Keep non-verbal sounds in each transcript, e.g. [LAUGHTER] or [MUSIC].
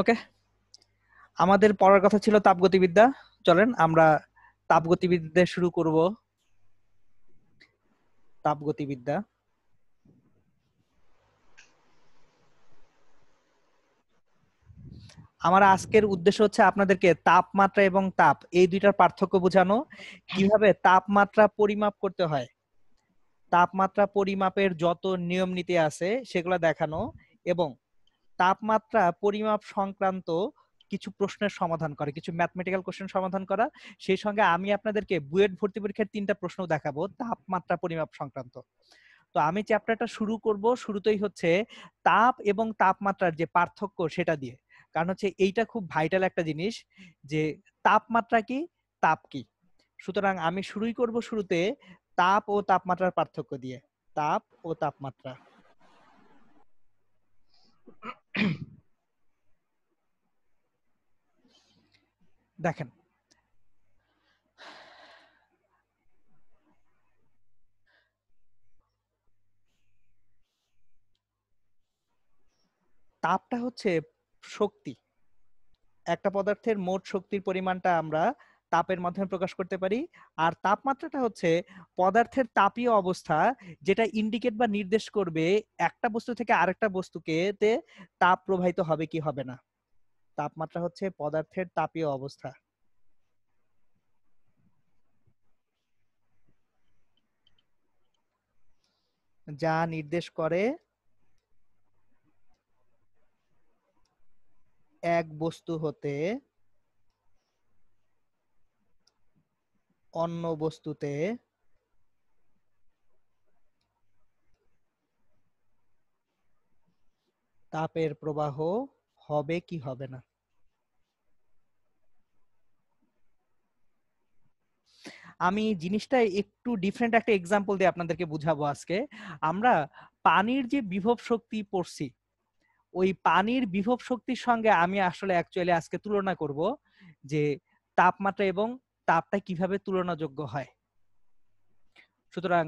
ওকে আমাদের পড়ার কথা ছিল তাপগতিবিদ্যা চলেন আমরা তাপগতিবিদ্যা শুরু করব তাপগতিবিদ্যা আমার আজকের উদ্দেশ্য হচ্ছে আপনাদেরকে তাপমাত্রা এবং তাপ এই দুইটার পার্থক্য বোঝানো কিভাবে তাপমাত্রা পরিমাপ করতে হয় তাপমাত্রা পরিমাপের যত নিয়ম নীতি আছে সেগুলো দেখানো এবং তাপমাত্রা পরিমাপ সংক্রান্ত কিছু প্রশ্নের সমাধান করা কিছু ম্যাথমেটিক্যাল কোশ্চেন সমাধান করা সেই সঙ্গে আমি আপনাদেরকে বুয়েট ভর্তি পরীক্ষার তিনটা প্রশ্ন দেখাবো তাপমাত্রা পরিমাপ সংক্রান্ত তো আমি চ্যাপ্টারটা শুরু করব শুরুতেই হচ্ছে তাপ এবং তাপমাত্রার যে পার্থক্য সেটা দিয়ে কারণ হচ্ছে এইটা খুব ভাইটাল একটা জিনিস যে তাপমাত্রা কি তাপ কি সুতরাং আমি শুরুই করব শুরুতে তাপ ও তাপমাত্রার পার্থক্য দিয়ে তাপ ও তাপমাত্রা [CLEARS THROAT] দেখেন তাপটা হচ্ছে শক্তি একটা পদার্থের মোট শক্তির পরিমাণটা আমরা তাপের মাধ্যমে প্রকাশ করতে পারি আর তাপমাত্রাটা হচ্ছে পদার্থের তাপীয় অবস্থা যেটা ইন্ডিকেট বা নির্দেশ করবে একটা বস্তু থেকে আরেকটা বস্তুকে তে তাপ প্রবাহিত হবে কি হবে না তাপমাত্রা হচ্ছে পদার্থের তাপীয় অবস্থা যা নির্দেশ করে এক বস্তু হতে অন্য বস্তুতে তাপের প্রবাহ হবে কি হবে না আমি জিনিসটা একটু ডিফারেন্ট একটা এক্সাম্পল দিয়ে আপনাদেরকে বুঝাবো আজকে আমরা পানির যে বিভব শক্তি পড়ছি ওই পানির বিভব শক্তির সঙ্গে আমি আসলে অ্যাকচুয়ালি আজকে তুলনা করব যে তাপমাত্রা এবং তাপটা কিভাবে তুলনাযোগ্য হয় সুতরাং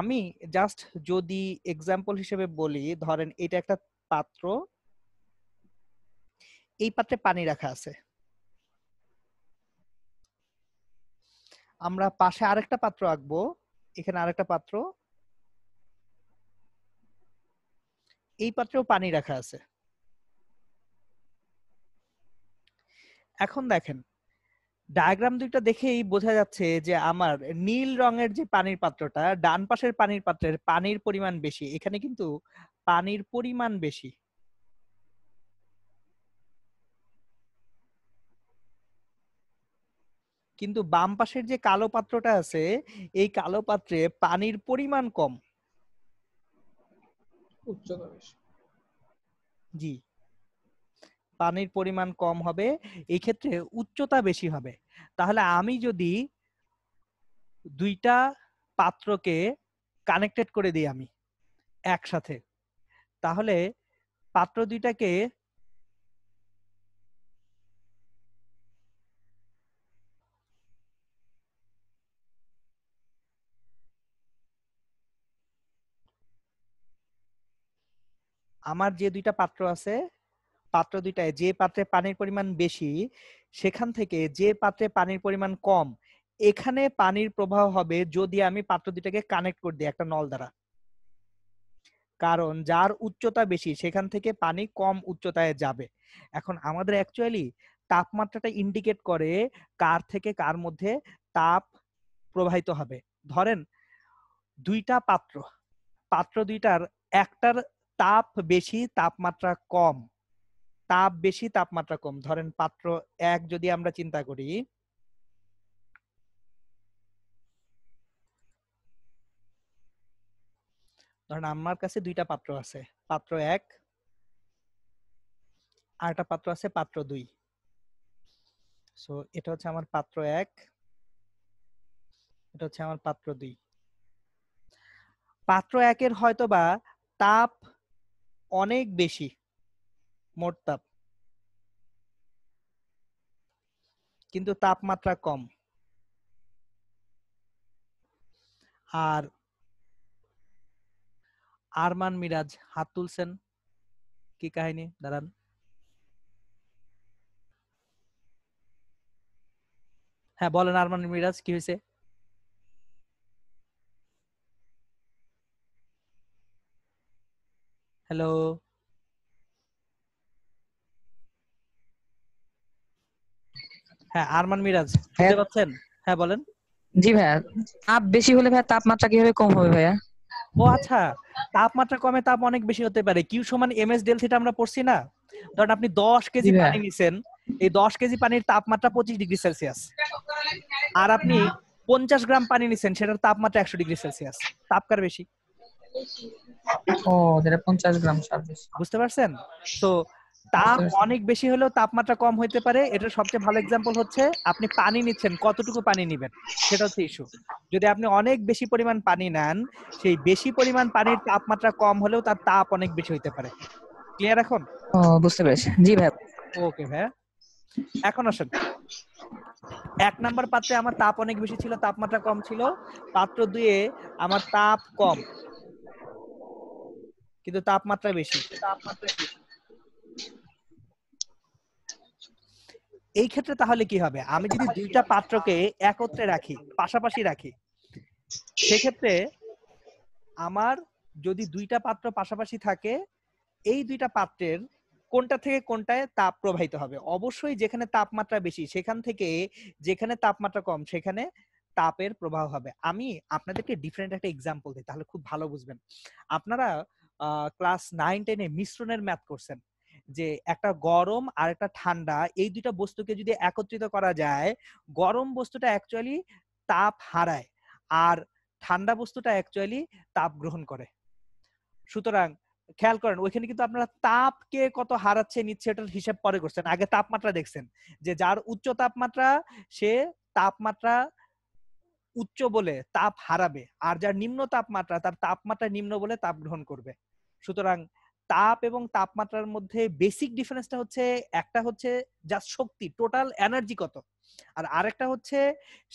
আমি জাস্ট যদি এক্সাম্পল হিসেবে বলি ধরেন এটা একটা পাত্র এই পাত্রে পানি রাখা আছে আমরা পাশে আরেকটা পাত্র আঁকবো এখানে আরেকটা পাত্র এই পাত্রেও পানি রাখা আছে এখন দেখেন ডায়াগ্রাম দুইটা দেখেই বোঝা যাচ্ছে যে আমার নীল রঙের যে পানির পাত্রটা ডান পাশের পানির পাত্রের পানির পরিমাণ বেশি এখানে কিন্তু পানির পরিমাণ বেশি কিন্তু বাম পাশের যে কালো পাত্রটা আছে এই কালো পাত্রে পানির পরিমাণ কম উচ্চতা বেশি জি পানির পরিমাণ কম হবে এই ক্ষেত্রে উচ্চতা বেশি হবে তাহলে আমি যদি দুইটা পাত্রকে কানেক্টেড করে দিই আমি একসাথে তাহলে পাত্র দুইটাকে আমার যে দুইটা পাত্র আছে পাত্র দুইটায় যে পাত্রে পানির পরিমাণ বেশি সেখান থেকে যে পাত্রে পানির পরিমাণ কম এখানে পানির প্রবাহ হবে যদি আমি পাত্র দুইটাকে কানেক্ট করে দিই একটা নল দ্বারা কারণ যার উচ্চতা বেশি সেখান থেকে পানি কম উচ্চতায় যাবে এখন আমাদের অ্যাকচুয়ালি তাপমাত্রাটা ইন্ডিকেট করে কার থেকে কার মধ্যে তাপ প্রবাহিত হবে ধরেন দুইটা পাত্র পাত্র দুইটার একটার তাপ বেশি তাপমাত্রা কম তাপ বেশি তাপমাত্রা কম ধরেন পাত্র এক যদি আমরা চিন্তা করি ধরেন আমার কাছে দুইটা পাত্র আছে পাত্র এক আর একটা পাত্র আছে পাত্র দুই সো এটা হচ্ছে আমার পাত্র এক এটা হচ্ছে আমার পাত্র দুই পাত্র একের হয়তো বা তাপ অনেক বেশি মোট তাপ কিন্তু তাপমাত্রা কম আর আরমান মিরাজ হাত তুলছেন কি কাহিনী দাঁড়ান হ্যাঁ বলেন আরমান মিরাজ কি হয়েছে হ্যালো হ্যাঁ আরমান মিরাজ হ্যাঁ। শুনতে পাচ্ছেন হ্যাঁ বলেন জি ভাইয়া তাপ বেশি হলে ভাইয়া তাপমাত্রা কিভাবে কম হবে ভাইয়া ও আচ্ছা তাপমাত্রা কমে তাপ অনেক বেশি হতে পারে কিউ সমান এম এস ডেল আমরা পড়ছি না ধরেন আপনি দশ কেজি পানি নিছেন এই দশ কেজি পানির তাপমাত্রা পঁচিশ ডিগ্রি সেলসিয়াস আর আপনি পঞ্চাশ গ্রাম পানি নিছেন সেটার তাপমাত্রা একশো ডিগ্রি সেলসিয়াস তাপকার বেশি ও যেটা পঞ্চাশ গ্রাম বুঝতে পারছেন তো তাপ অনেক বেশি হলেও তাপমাত্রা কম হইতে পারে এটা সবচেয়ে ভালো এক্সাম্পল হচ্ছে আপনি পানি নিচ্ছেন কতটুকু পানি নিবেন সেটা হচ্ছে ইস্যু যদি আপনি অনেক বেশি পরিমাণ পানি নেন সেই বেশি পরিমাণ পানির তাপমাত্রা কম হলেও তার তাপ অনেক বেশি হইতে পারে ক্লিয়ার এখন বুঝতে পেরেছি জি ভাই ওকে ভাই এখন আসেন এক নাম্বার পাত্রে আমার তাপ অনেক বেশি ছিল তাপমাত্রা কম ছিল পাত্র দুয়ে আমার তাপ কম কিন্তু তাপমাত্রা বেশি তাপমাত্রা বেশি এই ক্ষেত্রে তাহলে কি হবে আমি যদি দুইটা পাত্রকে একত্রে রাখি পাশাপাশি রাখি সেক্ষেত্রে আমার যদি দুইটা পাত্র পাশাপাশি থাকে এই দুইটা পাত্রের কোনটা থেকে কোনটায় তাপ প্রবাহিত হবে অবশ্যই যেখানে তাপমাত্রা বেশি সেখান থেকে যেখানে তাপমাত্রা কম সেখানে তাপের প্রবাহ হবে আমি আপনাদেরকে ডিফারেন্ট একটা এক্সাম্পল দিই তাহলে খুব ভালো বুঝবেন আপনারা ক্লাস নাইন টেনে মিশ্রণের ম্যাথ করছেন যে একটা গরম আর একটা ঠান্ডা এই দুইটা বস্তুকে যদি একত্রিত করা যায় গরম বস্তুটা অ্যাকচুয়ালি তাপ হারায় আর ঠান্ডা বস্তুটা অ্যাকচুয়ালি তাপ গ্রহণ করে সুতরাং খেয়াল করেন ওইখানে কিন্তু আপনারা তাপকে কত হারাচ্ছে নিচ্ছে এটার হিসাব পরে করছেন আগে তাপমাত্রা দেখছেন যে যার উচ্চ তাপমাত্রা সে তাপমাত্রা উচ্চ বলে তাপ হারাবে আর যার নিম্ন তাপমাত্রা তার তাপমাত্রা নিম্ন বলে তাপ গ্রহণ করবে সুতরাং তাপ এবং তাপমাত্রার মধ্যে বেসিক ডিফারেন্সটা হচ্ছে একটা হচ্ছে যা শক্তি টোটাল এনার্জি কত আর আরেকটা হচ্ছে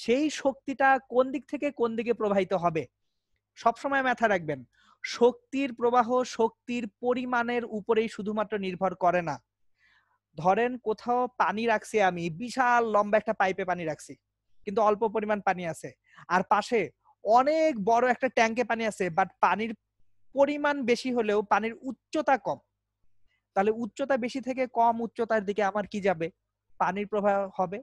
সেই শক্তিটা কোন দিক থেকে কোন দিকে প্রবাহিত হবে সবসময় মাথা রাখবেন শক্তির প্রবাহ শক্তির পরিমাণের উপরেই শুধুমাত্র নির্ভর করে না ধরেন কোথাও পানি রাখছি আমি বিশাল লম্বা একটা পাইপে পানি রাখছি কিন্তু অল্প পরিমাণ পানি আছে আর পাশে অনেক বড় একটা ট্যাঙ্কে পানি আছে বাট পানির পরিমাণ বেশি হলেও পানির উচ্চতা কম তাহলে উচ্চতা বেশি থেকে কম উচ্চতার দিকে আমার কি যাবে পানির প্রবাহ হবে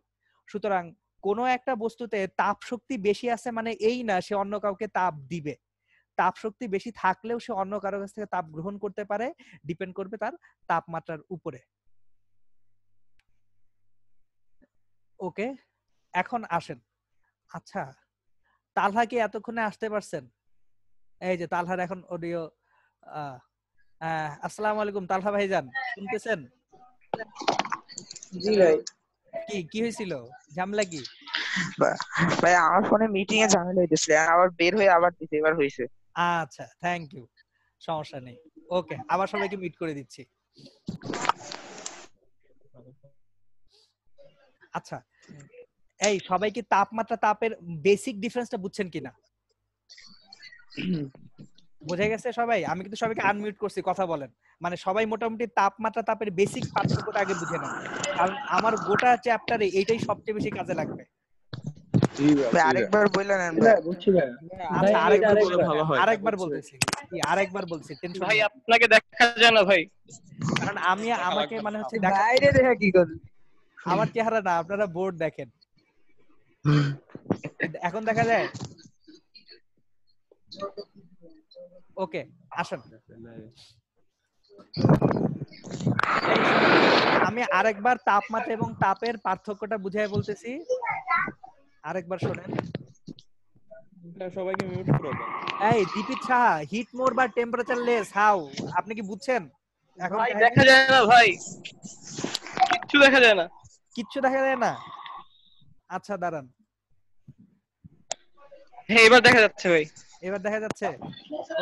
সুতরাং কোনো একটা বস্তুতে তাপ শক্তি বেশি আছে মানে এই না সে অন্য কাউকে তাপ দিবে তাপ শক্তি বেশি থাকলেও সে অন্য কারো কাছ থেকে তাপ গ্রহণ করতে পারে ডিপেন্ড করবে তার তাপমাত্রার উপরে ওকে এখন আসেন আচ্ছা তালহা কি এতক্ষণে আসতে পারছেন এই যে তালহার এখন অডিও আসসালাম আলাইকুম তালহা ভাইজান শুনতেছেন জি ভাই কি কি হয়েছিল ঝামেলা কি ভাই আমার ফোনে মিটিং এ ঝামেলা হইতেছিল আবার বের হয়ে আবার দিতে এবার হইছে আচ্ছা থ্যাংক ইউ সমস্যা নেই ওকে আবার সবাইকে মিট করে দিচ্ছি আচ্ছা এই সবাই কি তাপমাত্রা তাপের বেসিক ডিফারেন্সটা বুঝছেন কিনা [CLEARS THROAT] বুঝে গেছে সবাই আমি কিন্তু সবাইকে আনমিউট করছি কথা বলেন মানে সবাই মোটামুটি তাপমাত্রা তাপের বেসিক পার্থক্যটা আগে বুঝে নেন কারণ আমার গোটা চ্যাপ্টারে এইটাই সবচেয়ে বেশি কাজে লাগবে হ্যাঁ, হ্যাঁ, আরেকবার ভাই আপনাকে দেখা ভাই কারণ আমি আমাকে মানে হচ্ছে কি আমার চেহারা না আপনারা বোর্ড দেখেন [LAUGHS] এখন দেখা যায় ওকে আসেন আমি আরেকবার তাপমাত্রা এবং তাপের পার্থক্যটা বুঝাই বলতেছি আরেকবার শোনেন সবাইকে মিউট করে এই দীপিত সাহা হিট মোর বা টেম্পারেচার লেস হাউ আপনি কি বুঝছেন এখন দেখা যায় না ভাই কিচ্ছু দেখা যায় না কিচ্ছু দেখা যায় না আচ্ছা দাঁড়ান হ্যাঁ এবার দেখা যাচ্ছে ভাই এবার দেখা যাচ্ছে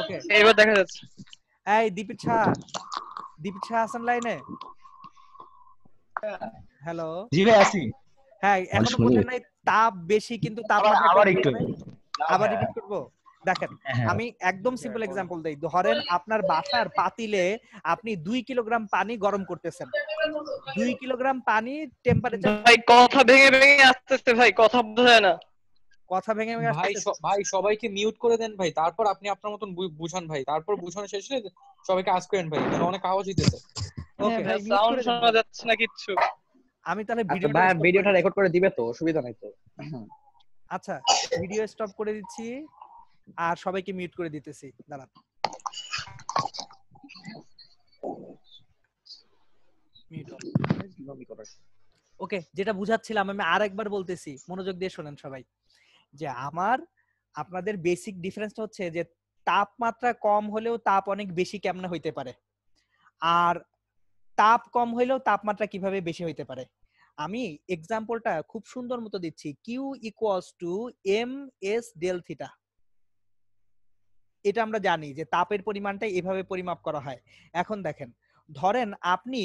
ওকে এবার দেখা যাচ্ছে এই দীপিছা দীপিছা আছেন লাইনে হ্যালো জি ভাই আছি হ্যাঁ এখন বুঝেন নাই তাপ বেশি কিন্তু তাপ আবার একটু আবার রিপিট করব দেখেন হ্যাঁ। আমি একদম সিম্পল एग्जांपल দেই ধরেন আপনার বাসার পাতিলে আপনি 2 কিলোগ্রাম পানি গরম করতেছেন 2 কিলোগ্রাম পানি টেম্পারেচার ভাই কথা ভেঙে ভেঙে আসতেছে ভাই কথা বোঝায় না কথা ভেঙে ভেঙে ভাই ভাই সবাইকে মিউট করে দেন ভাই তারপর আপনি আপনার মতন বুঝান ভাই তারপর বুঝানো হলে সবাইকে আজ করেন ভাই অনেক আওয়াজ হইতেছে ওকে সাউন্ড শোনা যাচ্ছে না কিচ্ছু আমি তাহলে ভিডিও ভিডিওটা রেকর্ড করে দিবে তো অসুবিধা নাই তো আচ্ছা ভিডিও স্টপ করে দিচ্ছি আর সবাইকে মিউট করে দিতেছি দাঁড়ান ওকে যেটা বুঝাচ্ছিলাম আমি আরেকবার বলতেছি মনোযোগ দিয়ে শোনেন সবাই যে আমার আপনাদের বেসিক ডিফারেন্স হচ্ছে যে তাপমাত্রা কম হলেও তাপ অনেক বেশি কেমন হইতে পারে আর তাপ কম হইলেও তাপমাত্রা কিভাবে বেশি হইতে পারে আমি এক্সাম্পলটা খুব সুন্দর মতো দিচ্ছি Q equals to M S del theta এটা আমরা জানি যে তাপের পরিমাণটা এভাবে পরিমাপ করা হয় এখন দেখেন ধরেন আপনি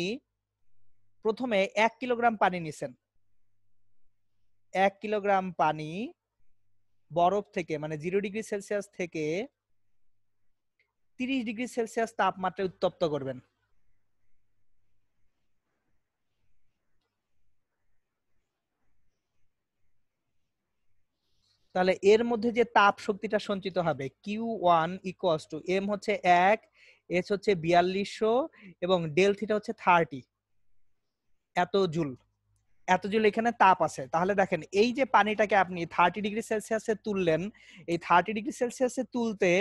প্রথমে এক কিলোগ্রাম পানি নিছেন এক কিলোগ্রাম পানি বরফ থেকে মানে জিরো ডিগ্রি সেলসিয়াস থেকে তিরিশ ডিগ্রি সেলসিয়াস তাপমাত্রায় উত্তপ্ত করবেন তাহলে এর মধ্যে যে তাপ শক্তিটা সঞ্চিত হবে Q one equals to M হচ্ছে এক এস হচ্ছে বিয়াল্লিশশো এবং ডেল থিটা হচ্ছে থার্টি এত জুল এত এখানে তাপ আছে তাহলে দেখেন এই যে পানিটাকে আপনি থার্টি ডিগ্রি সেলসিয়াসে তুললেন এই থার্টি ডিগ্রি সেলসিয়াসে তুলতে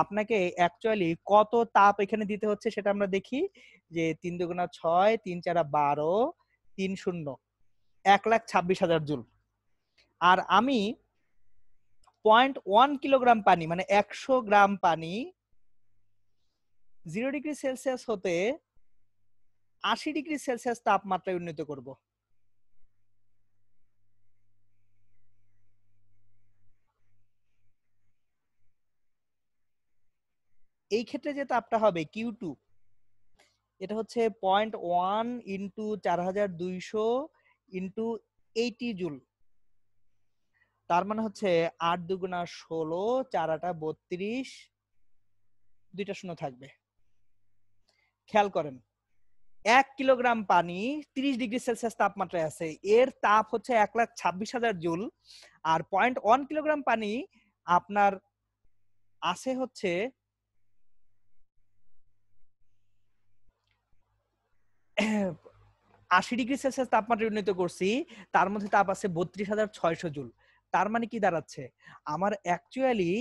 আপনাকে অ্যাকচুয়ালি কত তাপ এখানে দিতে হচ্ছে সেটা আমরা দেখি যে তিন দুগুণা ছয় তিন চারা বারো তিন শূন্য এক লাখ ছাব্বিশ হাজার জুল আর আমি পয়েন্ট ওয়ান কিলোগ্রাম পানি মানে একশো গ্রাম পানি জিরো ডিগ্রি সেলসিয়াস হতে আশি ডিগ্রি সেলসিয়াস তাপমাত্রায় উন্নীত করবো এই ক্ষেত্রে যে তাপটা হবে কিউ টু এটা হচ্ছে পয়েন্ট ওয়ান ইন্টু চার হাজার দুইশো ইন্টু এইটি জুল তার মানে হচ্ছে আট দুগুণা ষোলো চারাটা বত্রিশ দুইটা শূন্য থাকবে খেয়াল করেন এক কিলোগ্রাম পানি তিরিশ ডিগ্রি সেলসিয়াস তাপমাত্রায় আছে এর তাপ হচ্ছে এক লাখ ছাব্বিশ হাজার জুল আর পয়েন্ট ওয়ান কিলোগ্রাম পানি আপনার আছে হচ্ছে আশি ডিগ্রি সেলসিয়াস তাপমাত্রা উন্নীত করছি তার মধ্যে তাপ আছে বত্রিশ হাজার ছয়শ জুল তার মানে কি দাঁড়াচ্ছে আমার অ্যাকচুয়ালি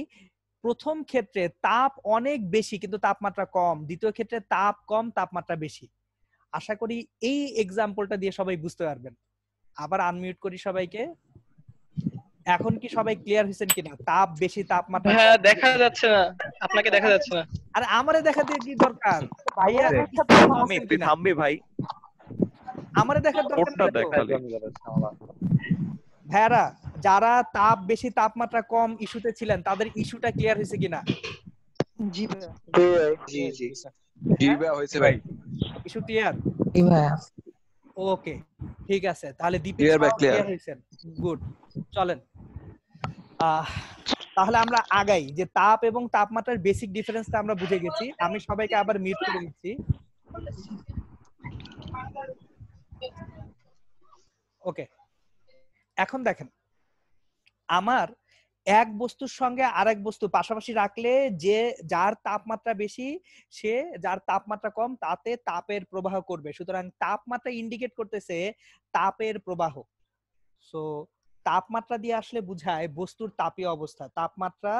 প্রথম ক্ষেত্রে তাপ অনেক বেশি কিন্তু তাপমাত্রা কম দ্বিতীয় ক্ষেত্রে তাপ কম তাপমাত্রা বেশি আশা করি এই এক্সাম্পলটা দিয়ে সবাই বুঝতে পারবেন আবার আনমিউট করি সবাইকে এখন কি সবাই ক্লিয়ার হয়েছেন কিনা তাপ বেশি তাপমাত্রা হ্যাঁ দেখা যাচ্ছে না আপনাকে দেখা যাচ্ছে না আরে আমারে দেখাতে কি দরকার ভাইয়া তুই থামবি ভাই আমারে দেখার দরকার ভাইরা যারা তাপ বেশি তাপমাত্রা কম ইস্যুতে ছিলেন তাদের ইস্যুটা ক্লিয়ার হয়েছে কিনা জি জি জি জি হ্যাঁ? হয়েছে ভাই ইস্যু ক্লিয়ার জি ভাই ওকে ঠিক আছে তাহলে দীপিকা ক্লিয়ার হয়েছেন গুড চলেন তাহলে আমরা আগাই যে তাপ এবং তাপমাত্রার বেসিক ডিফারেন্সটা আমরা বুঝে গেছি আমি সবাইকে আবার মিট করে দিচ্ছি ওকে এখন দেখেন আমার এক বস্তুর সঙ্গে আরেক বস্তু পাশাপাশি রাখলে যে যার তাপমাত্রা বেশি সে যার তাপমাত্রা কম তাতে তাপের প্রবাহ করবে সুতরাং তাপমাত্রা ইন্ডিকেট করতেছে তাপের প্রবাহ সো তাপমাত্রা দিয়ে আসলে বুঝায় বস্তুর তাপীয় অবস্থা তাপমাত্রা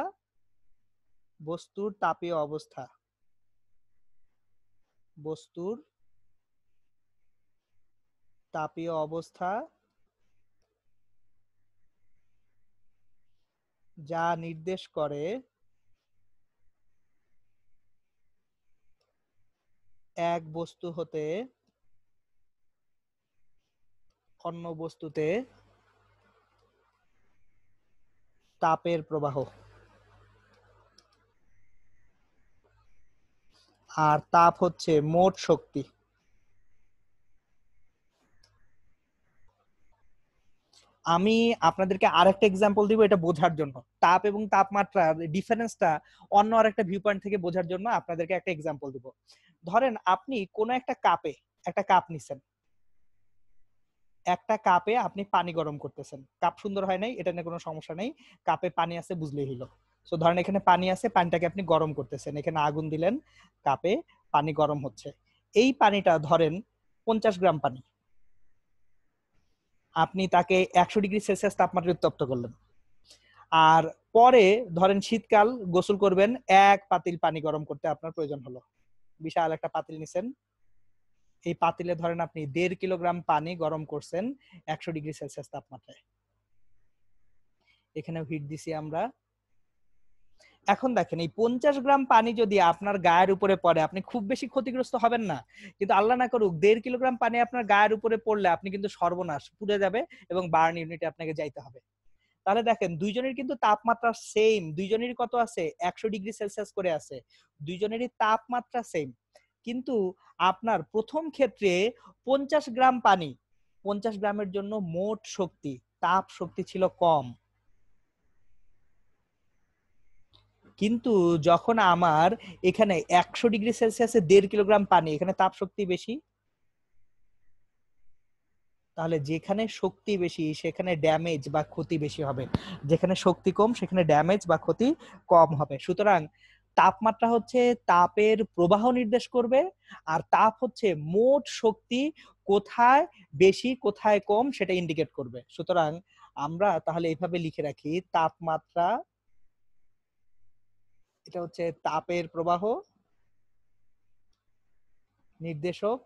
বস্তুর তাপীয় অবস্থা বস্তুর তাপীয় অবস্থা যা নির্দেশ করে এক বস্তু হতে অন্য বস্তুতে তাপের প্রবাহ আর তাপ হচ্ছে মোট শক্তি আমি আপনাদেরকে আরেকটা এক্সাম্পল দিব এটা বোঝার জন্য তাপ এবং তাপমাত্রা ডিফারেন্সটা অন্য আরেকটা ভিউ পয়েন্ট থেকে বোঝার জন্য আপনাদেরকে একটা এক্সাম্পল দিব ধরেন আপনি কোনো একটা কাপে একটা কাপ নিছেন একটা কাপে আপনি পানি গরম করতেছেন কাপ সুন্দর হয় নাই এটা নিয়ে কোনো সমস্যা নেই কাপে পানি আছে বুঝলেই হলো সো ধরেন এখানে পানি আছে পানিটাকে আপনি গরম করতেছেন এখানে আগুন দিলেন কাপে পানি গরম হচ্ছে এই পানিটা ধরেন পঞ্চাশ গ্রাম পানি আপনি তাকে একশো ডিগ্রি সেলসিয়াস তাপমাত্রা উত্তপ্ত করলেন আর পরে ধরেন শীতকাল গোসল করবেন এক পাতিল পানি গরম করতে আপনার প্রয়োজন হলো বিশাল একটা পাতিল নিছেন এই পাতিলে ধরেন আপনি দেড় কিলোগ্রাম পানি গরম করছেন একশো ডিগ্রি সেলসিয়াস তাপমাত্রায় এখানে হিট দিছি আমরা এখন দেখেন এই পঞ্চাশ গ্রাম পানি যদি আপনার গায়ের উপরে পড়ে আপনি খুব বেশি ক্ষতিগ্রস্ত হবেন না কিন্তু আল্লাহ না করুক দেড় কিলোগ্রাম পানি আপনার গায়ের উপরে পড়লে আপনি কিন্তু সর্বনাশ পুড়ে যাবে এবং বার্ন ইউনিটে আপনাকে যাইতে হবে তাহলে দেখেন দুইজনের কিন্তু তাপমাত্রা সেম দুইজনের কত আছে একশো ডিগ্রি সেলসিয়াস করে আছে দুইজনেরই তাপমাত্রা সেম কিন্তু আপনার প্রথম ক্ষেত্রে পঞ্চাশ গ্রাম পানি পঞ্চাশ গ্রামের জন্য মোট শক্তি তাপ শক্তি ছিল কম কিন্তু যখন আমার এখানে একশো ডিগ্রি সেলসিয়াসে দেড় কিলোগ্রাম পানি এখানে তাপ শক্তি বেশি তাহলে যেখানে শক্তি বেশি সেখানে ড্যামেজ বা ক্ষতি বেশি হবে যেখানে শক্তি কম সেখানে ড্যামেজ বা ক্ষতি কম হবে সুতরাং তাপমাত্রা হচ্ছে তাপের প্রবাহ নির্দেশ করবে আর তাপ হচ্ছে মোট শক্তি কোথায় বেশি কোথায় কম সেটা ইন্ডিকেট করবে সুতরাং আমরা তাহলে এইভাবে লিখে রাখি তাপমাত্রা এটা হচ্ছে তাপের প্রবাহ নির্দেশক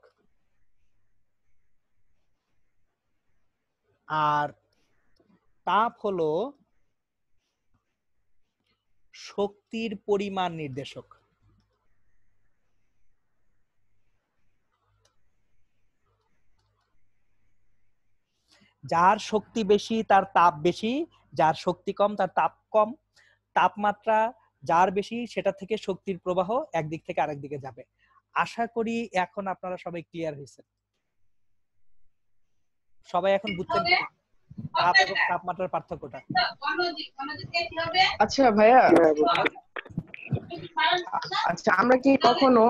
আর তাপ হলো শক্তির পরিমাণ নির্দেশক যার শক্তি বেশি তার তাপ বেশি যার শক্তি কম তার তাপ কম তাপমাত্রা যার বেশি সেটা থেকে শক্তির প্রবাহ একদিক থেকে আরেক দিকে যাবে আশা করি এখন আপনারা সবাই ক্লিয়ার হয়েছেন সবাই এখন বুঝতে পারছেন তাপমাত্রার পার্থক্যটা আচ্ছা, আচ্ছা ভাইয়া আচ্ছা আমরা কি কখনো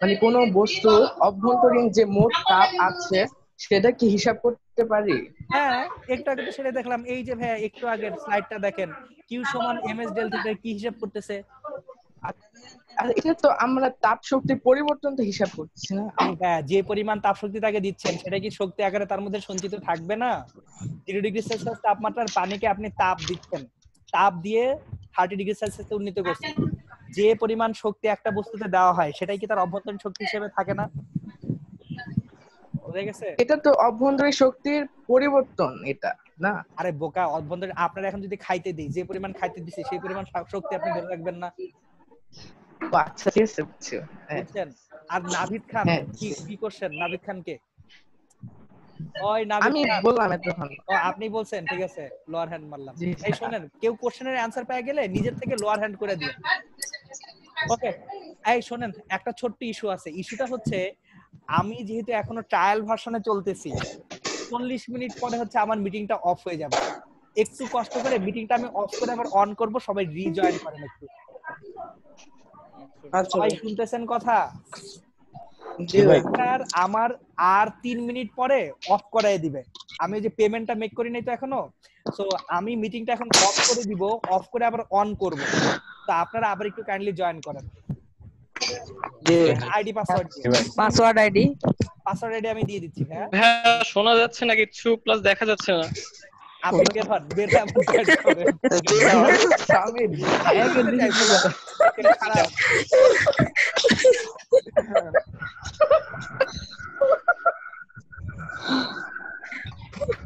মানে কোনো বস্তু অভ্যন্তরীণ যে মোট তাপ আছে সেটা কি হিসাব করতে পারি হ্যাঁ একটু আগে সেটা দেখলাম এই যে ভাইয়া একটু আগের স্লাইডটা দেখেন কিউ সমান এমএস ডেল্টা ডেল কি হিসাব করতেছে এটা তো আমরা তাপ শক্তির পরিবর্তন তো হিসাব করছি না হ্যাঁ, হ্যাঁ যে পরিমাণ তাপ শক্তি তাকে দিচ্ছেন সেটা কি শক্তি আকারে তার মধ্যে সঞ্চিত থাকবে না জিরো ডিগ্রি সেলসিয়াস তাপমাত্রার পানিকে আপনি তাপ দিচ্ছেন তাপ দিয়ে থার্টি ডিগ্রি সেলসিয়াসে উন্নীত করছেন যে পরিমাণ শক্তি একটা বস্তুতে দেওয়া হয় সেটাই কি তার অভ্যন্তরীণ শক্তি হিসেবে থাকে না এটা তো অভ্যন্তরীণ শক্তির পরিবর্তন এটা না আরে বোকা অভ্যন্তরীণ আপনারা এখন যদি খাইতে দিই যে পরিমাণ খাইতে দিছি সেই পরিমাণ শক্তি আপনি ধরে রাখবেন না আচ্ছা ঠিক আছে বুঝছি আর নাভিদ খান হ্যাঁ। কি কি করছেন নাভিদ খানকে ওই নাভিদ আমি বললাম এতক্ষণ আপনি বলছেন ঠিক আছে লোয়ার হ্যান্ড মারলাম এই শুনেন কেউ কোশ্চেনের অ্যানসার পেয়ে গেলে নিজের থেকে লোয়ার হ্যান্ড করে দিন ওকে এই শুনেন একটা ছোট্ট ইস্যু আছে ইস্যুটা হচ্ছে আমি যেহেতু এখনো ট্রায়াল ভার্সনে চলতেছি চল্লিশ মিনিট পরে হচ্ছে আমার মিটিংটা অফ হয়ে যাবে একটু কষ্ট করে মিটিংটা আমি অফ করে আবার অন করব সবাই রিজয়েন করেন একটু সবাই শুনতেছেন কথা আমার আর তিন মিনিট পরে অফ করাই দিবে আমি যে পেমেন্টটা মেক করি নাই তো এখনো সো আমি মিটিংটা এখন অফ করে দিব অফ করে আবার অন করব তো আপনারা আবার একটু কাইন্ডলি জয়েন করেন ID password password ID password ID আমি দিয়ে দিচ্ছি হ্যাঁ হ্যাঁ শোনা যাচ্ছে না কিছু প্লাস দেখা যাচ্ছে না আপনি বের হন বের হন pakai kepala. [LAUGHS]